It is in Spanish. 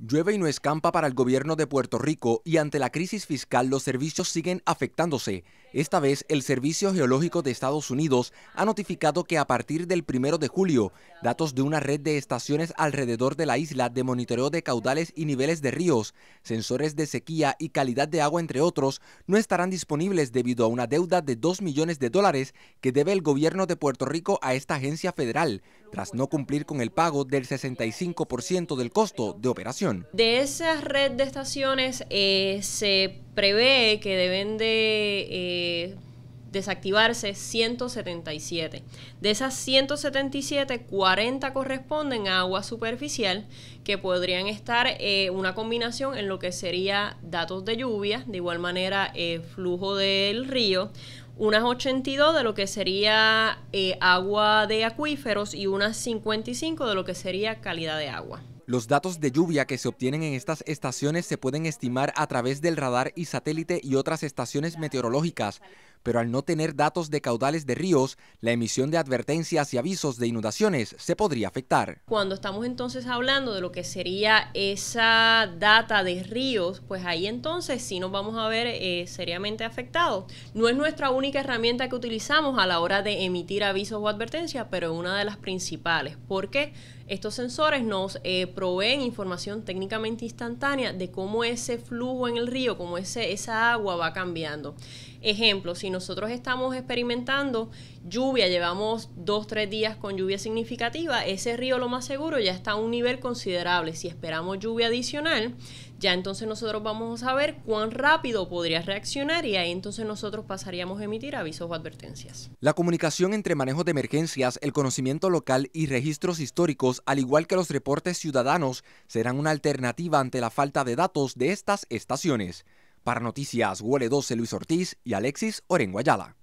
Llueve y no escampa para el gobierno de Puerto Rico y ante la crisis fiscal los servicios siguen afectándose. Esta vez, el Servicio Geológico de Estados Unidos ha notificado que a partir del 1 de julio, datos de una red de estaciones alrededor de la isla de monitoreo de caudales y niveles de ríos, sensores de sequía y calidad de agua, entre otros, no estarán disponibles debido a una deuda de 2 millones de dólares que debe el gobierno de Puerto Rico a esta agencia federal, tras no cumplir con el pago del 65% del costo de operación. De esa red de estaciones eh, se prevé que deben de eh, desactivarse 177. De esas 177, 40 corresponden a agua superficial, que podrían estar eh, una combinación en lo que sería datos de lluvia, de igual manera eh, flujo del río, unas 82 de lo que sería agua de acuíferos y unas 55 de lo que sería calidad de agua. Los datos de lluvia que se obtienen en estas estaciones se pueden estimar a través del radar y satélite y otras estaciones meteorológicas, pero al no tener datos de caudales de ríos, la emisión de advertencias y avisos de inundaciones se podría afectar. Cuando estamos entonces hablando de lo que sería esa data de ríos, pues ahí entonces sí nos vamos a ver eh, seriamente afectados. No es nuestra única herramienta que utilizamos a la hora de emitir avisos o advertencias, pero es una de las principales, porque estos sensores nos eh, proveen información técnicamente instantánea de cómo ese flujo en el río, cómo ese, esa agua va cambiando. Ejemplo, si nosotros estamos experimentando lluvia, llevamos dos, tres días con lluvia significativa, ese río lo más seguro ya está a un nivel considerable. Si esperamos lluvia adicional, ya entonces nosotros vamos a saber cuán rápido podría reaccionar y ahí entonces nosotros pasaríamos a emitir avisos o advertencias. La comunicación entre manejos de emergencias, el conocimiento local y registros históricos, al igual que los reportes ciudadanos, serán una alternativa ante la falta de datos de estas estaciones. Para Noticias Huele 12, Luis Ortiz y Alexis Orenguayala.